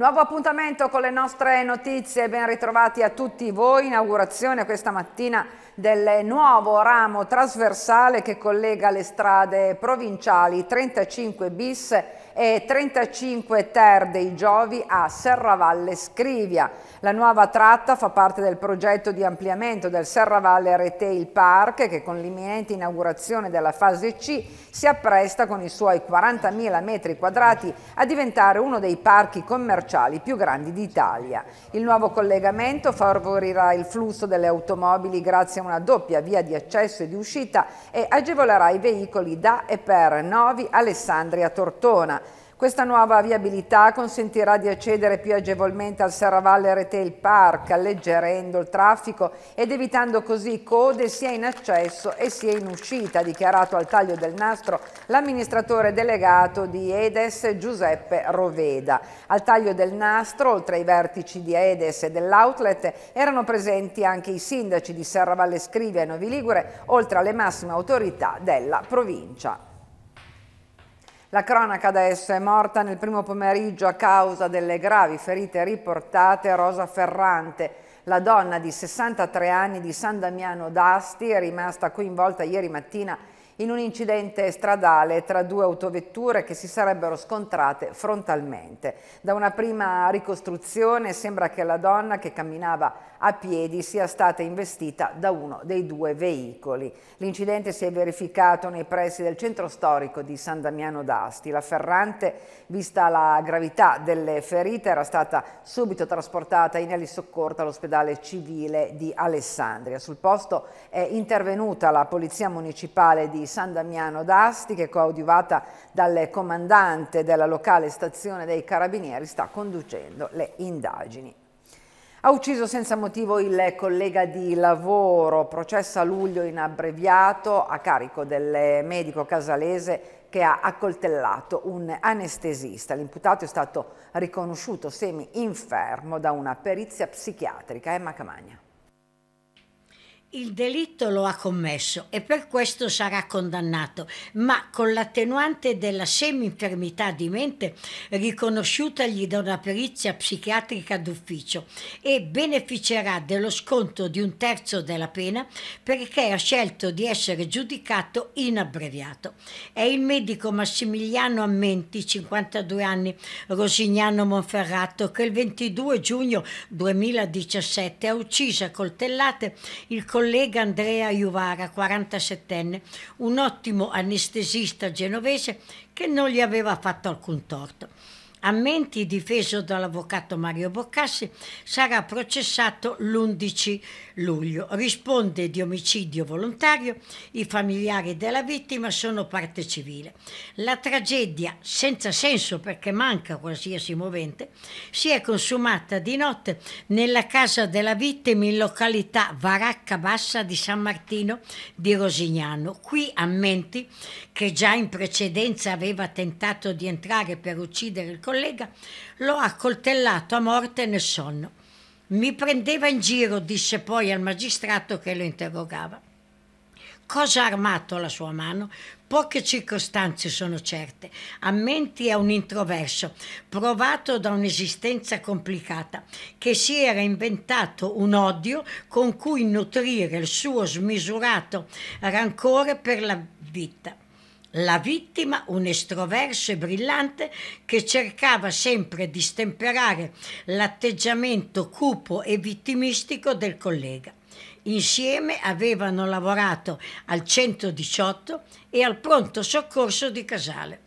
Nuovo appuntamento con le nostre notizie, ben ritrovati a tutti voi, inaugurazione questa mattina del nuovo ramo trasversale che collega le strade provinciali 35 bis e 35 ter dei Giovi a Serravalle Scrivia. La nuova tratta fa parte del progetto di ampliamento del Serravalle Retail Park che con l'imminente inaugurazione della fase C si appresta con i suoi 40.000 metri quadrati a diventare uno dei parchi commerciali più grandi d'Italia. Il nuovo collegamento favorirà il flusso delle automobili grazie a una doppia via di accesso e di uscita e agevolerà i veicoli da e per Novi Alessandria Tortona. Questa nuova viabilità consentirà di accedere più agevolmente al Serravalle Retail Park, alleggerendo il traffico ed evitando così code sia in accesso e sia in uscita, ha dichiarato al taglio del nastro l'amministratore delegato di Edes Giuseppe Roveda. Al taglio del nastro, oltre ai vertici di Edes e dell'outlet, erano presenti anche i sindaci di Serravalle Scrivia e Novi Ligure, oltre alle massime autorità della provincia. La cronaca adesso è morta nel primo pomeriggio a causa delle gravi ferite riportate Rosa Ferrante. La donna di 63 anni di San Damiano d'Asti è rimasta coinvolta ieri mattina in un incidente stradale tra due autovetture che si sarebbero scontrate frontalmente. Da una prima ricostruzione sembra che la donna che camminava a piedi sia stata investita da uno dei due veicoli. L'incidente si è verificato nei pressi del centro storico di San Damiano d'Asti. La Ferrante, vista la gravità delle ferite, era stata subito trasportata in elisoccorta all'ospedale civile di Alessandria. Sul posto è intervenuta la Polizia Municipale di San Damiano d'Asti che, coadiuvata dal comandante della locale stazione dei Carabinieri, sta conducendo le indagini. Ha ucciso senza motivo il collega di lavoro, processo a luglio in abbreviato a carico del medico casalese che ha accoltellato un anestesista. L'imputato è stato riconosciuto semi-infermo da una perizia psichiatrica. Emma Camagna il delitto lo ha commesso e per questo sarà condannato, ma con l'attenuante della seminfermità di mente riconosciutagli da una perizia psichiatrica d'ufficio e beneficerà dello sconto di un terzo della pena perché ha scelto di essere giudicato in abbreviato. È il medico Massimiliano Ammenti, 52 anni, Rosignano Monferrato, che il 22 giugno 2017 ha ucciso a coltellate il collega collega Andrea Iuvara, 47enne, un ottimo anestesista genovese che non gli aveva fatto alcun torto. Ammenti, difeso dall'avvocato Mario Boccassi, sarà processato l'11 luglio. Risponde di omicidio volontario, i familiari della vittima sono parte civile. La tragedia, senza senso perché manca qualsiasi movente, si è consumata di notte nella casa della vittima in località Varacca Bassa di San Martino di Rosignano. Qui ammenti che già in precedenza aveva tentato di entrare per uccidere il collega, lo ha coltellato a morte nel sonno. Mi prendeva in giro, disse poi al magistrato che lo interrogava. Cosa ha armato la sua mano? Poche circostanze sono certe. Ammenti a un introverso, provato da un'esistenza complicata, che si era inventato un odio con cui nutrire il suo smisurato rancore per la vita. La vittima, un estroverso e brillante che cercava sempre di stemperare l'atteggiamento cupo e vittimistico del collega. Insieme avevano lavorato al 118 e al pronto soccorso di Casale.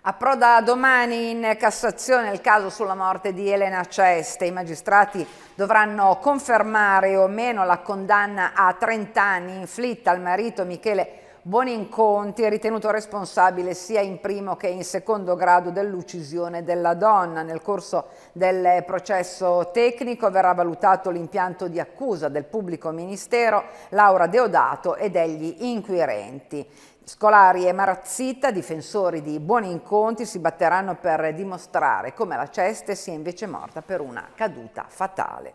Approda domani in Cassazione il caso sulla morte di Elena Ceste. I magistrati dovranno confermare o meno la condanna a 30 anni inflitta al marito Michele Boninconti è ritenuto responsabile sia in primo che in secondo grado dell'uccisione della donna. Nel corso del processo tecnico verrà valutato l'impianto di accusa del pubblico ministero Laura Deodato e degli inquirenti. Scolari e Marazzita, difensori di buoni incontri, si batteranno per dimostrare come la Ceste sia invece morta per una caduta fatale.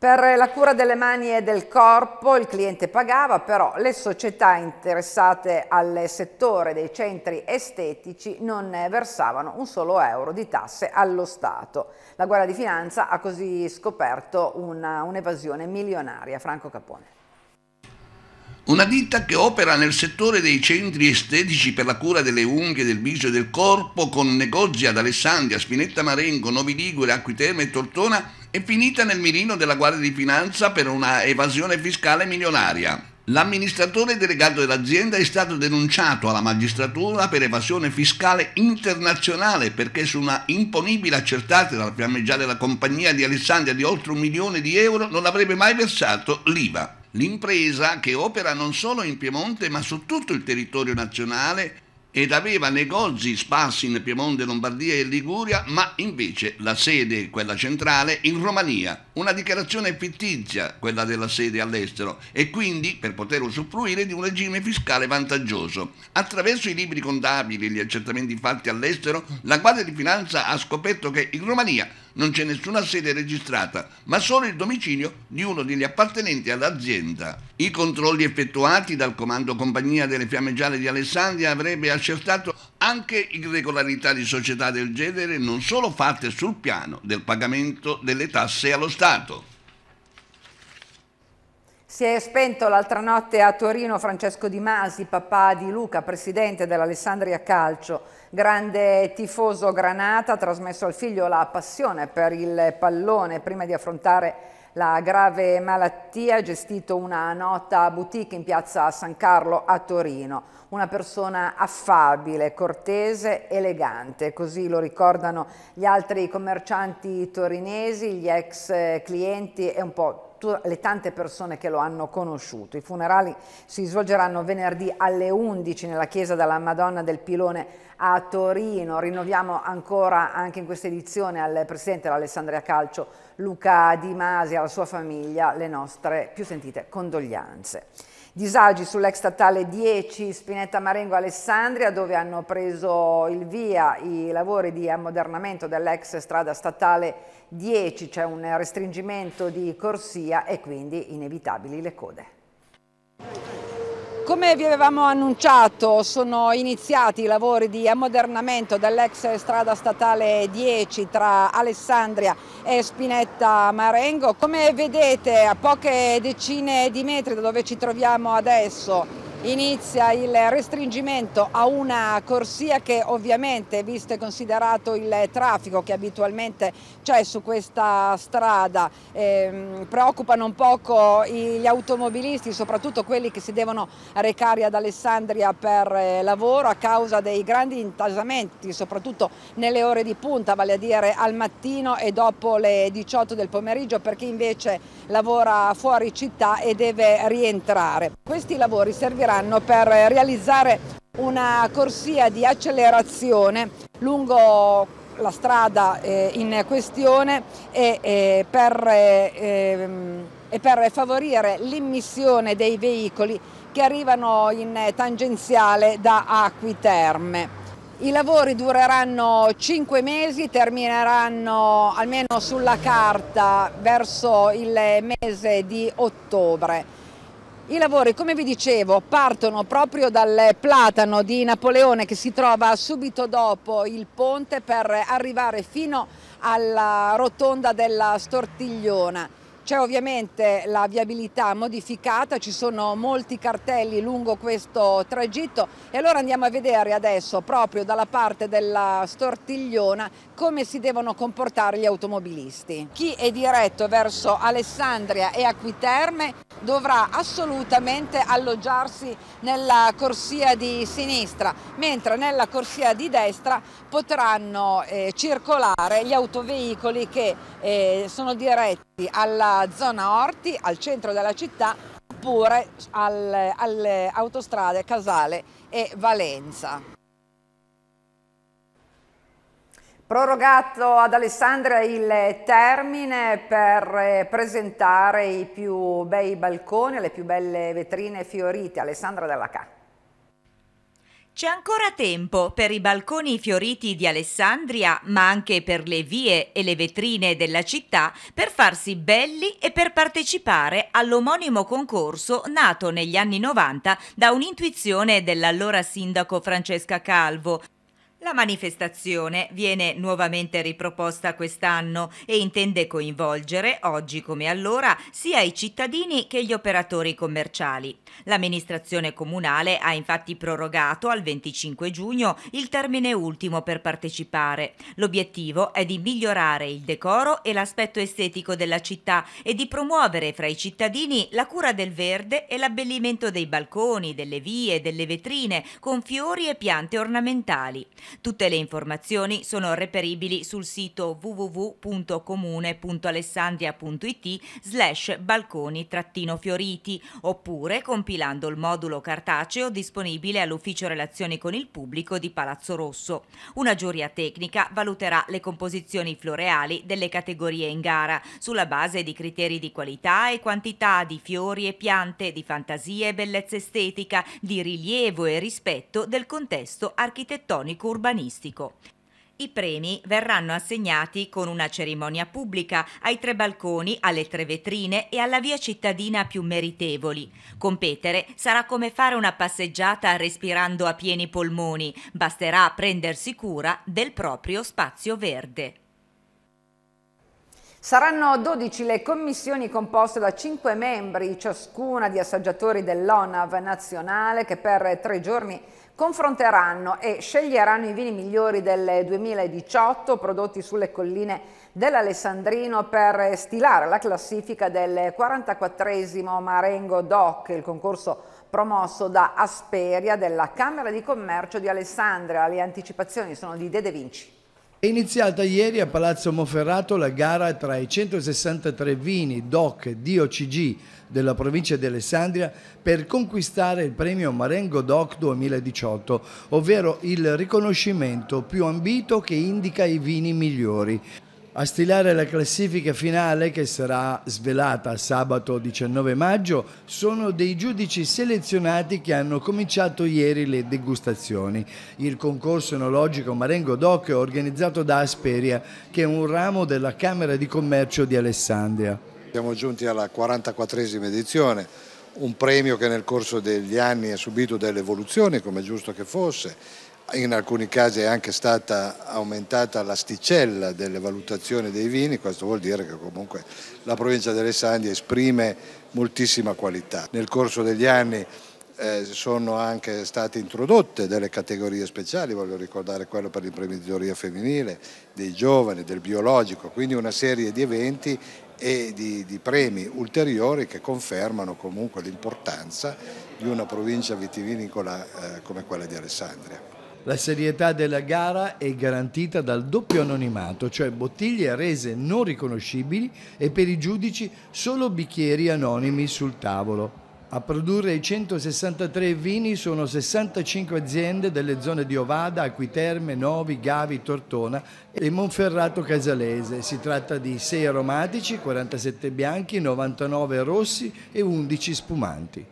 Per la cura delle mani e del corpo il cliente pagava, però le società interessate al settore dei centri estetici non versavano un solo euro di tasse allo Stato. La Guardia di Finanza ha così scoperto un'evasione un milionaria. Franco Capone. Una ditta che opera nel settore dei centri estetici per la cura delle unghie, del viso e del corpo, con negozi ad Alessandria, Spinetta Marengo, Novi Ligure, Acquiterme e Tortona, è finita nel mirino della Guardia di Finanza per una evasione fiscale milionaria. L'amministratore delegato dell'azienda è stato denunciato alla magistratura per evasione fiscale internazionale perché su una imponibile accertata dal fiammeggiare della compagnia di Alessandria di oltre un milione di euro non avrebbe mai versato l'IVA. L'impresa, che opera non solo in Piemonte ma su tutto il territorio nazionale, ed aveva negozi sparsi in Piemonte, Lombardia e Liguria, ma invece la sede, quella centrale, in Romania. Una dichiarazione fittizia, quella della sede all'estero, e quindi per poter usufruire di un regime fiscale vantaggioso. Attraverso i libri contabili e gli accertamenti fatti all'estero, la Guardia di Finanza ha scoperto che in Romania non c'è nessuna sede registrata, ma solo il domicilio di uno degli appartenenti all'azienda. I controlli effettuati dal comando compagnia delle Fiamme Gialle di Alessandria avrebbe accertato anche irregolarità di società del genere non solo fatte sul piano del pagamento delle tasse allo Stato. Si è spento l'altra notte a Torino Francesco Di Masi, papà di Luca, presidente dell'Alessandria Calcio, grande tifoso granata, ha trasmesso al figlio la passione per il pallone prima di affrontare la grave malattia, ha gestito una nota boutique in piazza San Carlo a Torino. Una persona affabile, cortese, elegante, così lo ricordano gli altri commercianti torinesi, gli ex clienti e un po' le tante persone che lo hanno conosciuto. I funerali si svolgeranno venerdì alle 11 nella chiesa della Madonna del Pilone a Torino. Rinnoviamo ancora anche in questa edizione al presidente dell'Alessandria Calcio Luca Di Masi e alla sua famiglia le nostre più sentite condoglianze disagi sull'ex statale 10 Spinetta Marengo Alessandria dove hanno preso il via i lavori di ammodernamento dell'ex strada statale 10, c'è un restringimento di corsia e quindi inevitabili le code. Come vi avevamo annunciato sono iniziati i lavori di ammodernamento dell'ex strada statale 10 tra Alessandria e Spinetta Marengo. Come vedete a poche decine di metri da dove ci troviamo adesso Inizia il restringimento a una corsia che ovviamente, visto e considerato il traffico che abitualmente c'è su questa strada, ehm, preoccupa non poco gli automobilisti, soprattutto quelli che si devono recare ad Alessandria per eh, lavoro a causa dei grandi intasamenti, soprattutto nelle ore di punta, vale a dire al mattino e dopo le 18 del pomeriggio per chi invece lavora fuori città e deve rientrare. Questi lavori serviranno serviranno per realizzare una corsia di accelerazione lungo la strada eh, in questione eh, eh, ehm, e per favorire l'immissione dei veicoli che arrivano in tangenziale da Acqui Terme. I lavori dureranno 5 mesi, termineranno almeno sulla carta verso il mese di ottobre. I lavori, come vi dicevo, partono proprio dal platano di Napoleone che si trova subito dopo il ponte per arrivare fino alla rotonda della Stortigliona. C'è ovviamente la viabilità modificata, ci sono molti cartelli lungo questo tragitto e allora andiamo a vedere adesso proprio dalla parte della Stortigliona come si devono comportare gli automobilisti. Chi è diretto verso Alessandria e Acquiterme dovrà assolutamente alloggiarsi nella corsia di sinistra, mentre nella corsia di destra potranno eh, circolare gli autoveicoli che eh, sono diretti alla zona Orti, al centro della città, oppure alle, alle autostrade Casale e Valenza. Prorogato ad Alessandria il termine per eh, presentare i più bei balconi, le più belle vetrine fiorite. Alessandra Della Cacca. C'è ancora tempo per i balconi fioriti di Alessandria, ma anche per le vie e le vetrine della città, per farsi belli e per partecipare all'omonimo concorso nato negli anni 90 da un'intuizione dell'allora sindaco Francesca Calvo, la manifestazione viene nuovamente riproposta quest'anno e intende coinvolgere, oggi come allora, sia i cittadini che gli operatori commerciali. L'amministrazione comunale ha infatti prorogato al 25 giugno il termine ultimo per partecipare. L'obiettivo è di migliorare il decoro e l'aspetto estetico della città e di promuovere fra i cittadini la cura del verde e l'abbellimento dei balconi, delle vie, delle vetrine con fiori e piante ornamentali. Tutte le informazioni sono reperibili sul sito www.comune.alessandria.it slash balconi-fioriti oppure compilando il modulo cartaceo disponibile all'Ufficio Relazioni con il Pubblico di Palazzo Rosso. Una giuria tecnica valuterà le composizioni floreali delle categorie in gara sulla base di criteri di qualità e quantità di fiori e piante, di fantasia e bellezza estetica, di rilievo e rispetto del contesto architettonico urbano urbanistico. I premi verranno assegnati con una cerimonia pubblica ai tre balconi, alle tre vetrine e alla via cittadina più meritevoli. Competere sarà come fare una passeggiata respirando a pieni polmoni, basterà prendersi cura del proprio spazio verde. Saranno 12 le commissioni composte da 5 membri ciascuna di assaggiatori dell'ONAV nazionale che per tre giorni confronteranno e sceglieranno i vini migliori del 2018 prodotti sulle colline dell'Alessandrino per stilare la classifica del 44 Marengo DOC, il concorso promosso da Asperia della Camera di Commercio di Alessandria. Le anticipazioni sono di De De Vinci. È iniziata ieri a Palazzo Monferrato la gara tra i 163 vini DOC DOCG della provincia di Alessandria per conquistare il premio Marengo DOC 2018, ovvero il riconoscimento più ambito che indica i vini migliori a stilare la classifica finale che sarà svelata sabato 19 maggio sono dei giudici selezionati che hanno cominciato ieri le degustazioni. Il concorso enologico Marengo Doc è organizzato da Asperia, che è un ramo della Camera di Commercio di Alessandria. Siamo giunti alla 44esima edizione, un premio che nel corso degli anni ha subito delle evoluzioni, come è giusto che fosse, in alcuni casi è anche stata aumentata l'asticella delle valutazioni dei vini, questo vuol dire che comunque la provincia dell'Alessandria esprime moltissima qualità. Nel corso degli anni eh, sono anche state introdotte delle categorie speciali, voglio ricordare quello per l'imprenditoria femminile, dei giovani, del biologico, quindi una serie di eventi e di, di premi ulteriori che confermano comunque l'importanza di una provincia vitivinicola eh, come quella di Alessandria. La serietà della gara è garantita dal doppio anonimato, cioè bottiglie rese non riconoscibili e per i giudici solo bicchieri anonimi sul tavolo. A produrre i 163 vini sono 65 aziende delle zone di Ovada, Acquiterme, Novi, Gavi, Tortona e Monferrato Casalese. Si tratta di 6 aromatici, 47 bianchi, 99 rossi e 11 spumanti.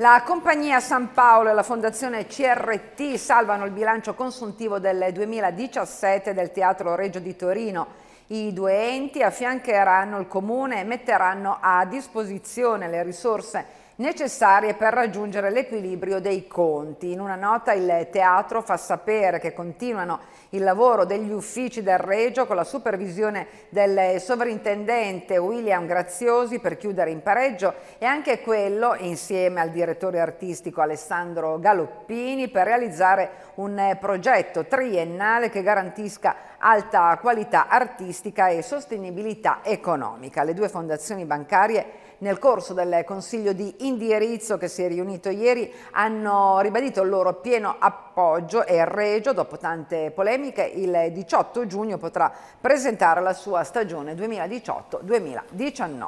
La compagnia San Paolo e la fondazione CRT salvano il bilancio consuntivo del 2017 del Teatro Reggio di Torino. I due enti affiancheranno il comune e metteranno a disposizione le risorse necessarie per raggiungere l'equilibrio dei conti. In una nota il teatro fa sapere che continuano il lavoro degli uffici del Regio con la supervisione del sovrintendente William Graziosi per chiudere in pareggio e anche quello insieme al direttore artistico Alessandro Galoppini per realizzare un progetto triennale che garantisca alta qualità artistica e sostenibilità economica. Le due fondazioni bancarie nel corso del Consiglio di indirizzo che si è riunito ieri hanno ribadito il loro pieno appoggio e regio dopo tante polemiche, il 18 giugno potrà presentare la sua stagione 2018-2019.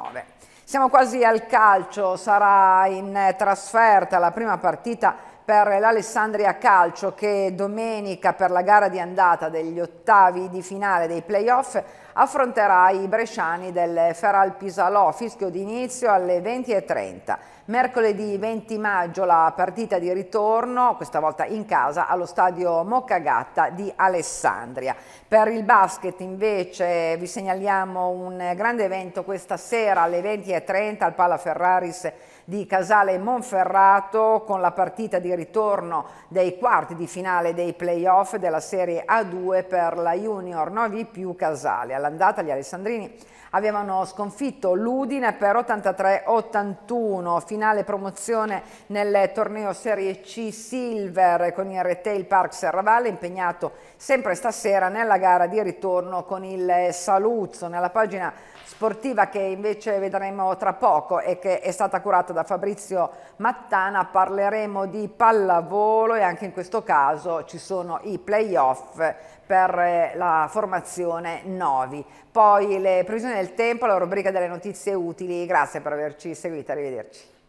Siamo quasi al calcio, sarà in trasferta la prima partita per l'Alessandria Calcio che domenica per la gara di andata degli ottavi di finale dei playoff affronterà i bresciani del Feral Pisalò, fischio d'inizio alle 20.30. Mercoledì 20 maggio la partita di ritorno, questa volta in casa, allo stadio Moccagatta di Alessandria. Per il basket invece vi segnaliamo un grande evento questa sera alle 20.30 al Pala Ferraris di Casale Monferrato con la partita di ritorno dei quarti di finale dei playoff della Serie A2 per la Junior Novi più Casale. All'andata gli alessandrini avevano sconfitto l'Udine per 83-81, finale promozione nel torneo Serie C Silver con il Retail Park Serravalle impegnato sempre stasera nella gara di ritorno con il Saluzzo. Nella pagina sportiva che invece vedremo tra poco e che è stata curata fatto da Fabrizio Mattana, parleremo di pallavolo e anche in questo caso ci sono i playoff per eh, la formazione Novi. Poi le previsioni del tempo, la rubrica delle notizie utili, grazie per averci seguito, arrivederci.